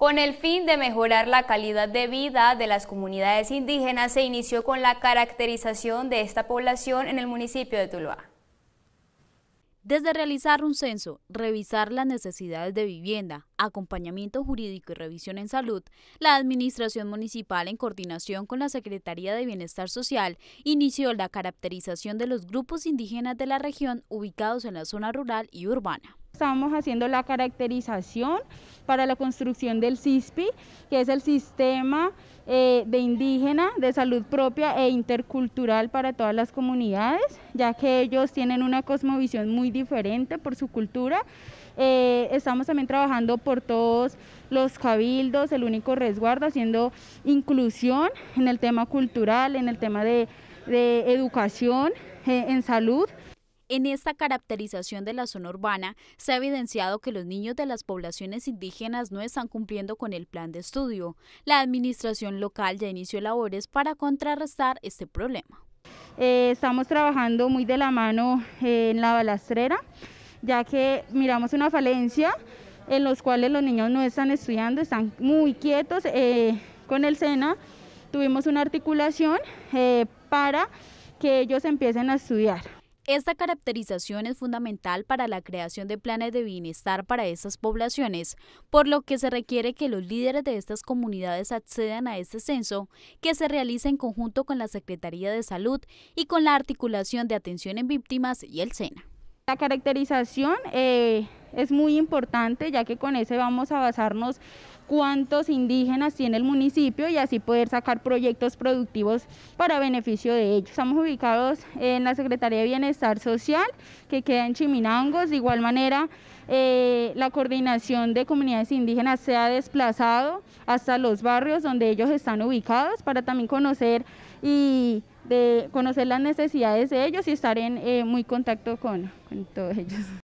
Con el fin de mejorar la calidad de vida de las comunidades indígenas, se inició con la caracterización de esta población en el municipio de Tuluá. Desde realizar un censo, revisar las necesidades de vivienda, acompañamiento jurídico y revisión en salud, la Administración Municipal, en coordinación con la Secretaría de Bienestar Social, inició la caracterización de los grupos indígenas de la región ubicados en la zona rural y urbana estamos haciendo la caracterización para la construcción del CISPI, que es el sistema eh, de indígena de salud propia e intercultural para todas las comunidades, ya que ellos tienen una cosmovisión muy diferente por su cultura. Eh, estamos también trabajando por todos los cabildos, el único resguardo, haciendo inclusión en el tema cultural, en el tema de, educación, eh, en salud. En esta caracterización de la zona urbana se ha evidenciado que los niños de las poblaciones indígenas no están cumpliendo con el plan de estudio. La administración local ya inició labores para contrarrestar este problema. Eh, estamos trabajando muy de la mano eh, en la balastrera, ya que miramos una falencia en los cuales los niños no están estudiando, están muy quietos. Eh, con el SENA tuvimos una articulación para que ellos empiecen a estudiar. Esta caracterización es fundamental para la creación de planes de bienestar para estas poblaciones, por lo que se requiere que los líderes de estas comunidades accedan a este censo, que se realiza en conjunto con la Secretaría de Salud y con la articulación de atención en víctimas y el SENA. La caracterización eh, es muy importante ya que con ese vamos a basarnos cuántos indígenas tiene el municipio y así poder sacar proyectos productivos para beneficio de ellos. Estamos ubicados en la Secretaría de Bienestar Social, que queda en Chiminangos. De igual manera, eh, la coordinación de comunidades indígenas se ha desplazado hasta los barrios donde ellos están ubicados para también conocer y conocer las necesidades de ellos y estar en eh, muy contacto con todos ellos.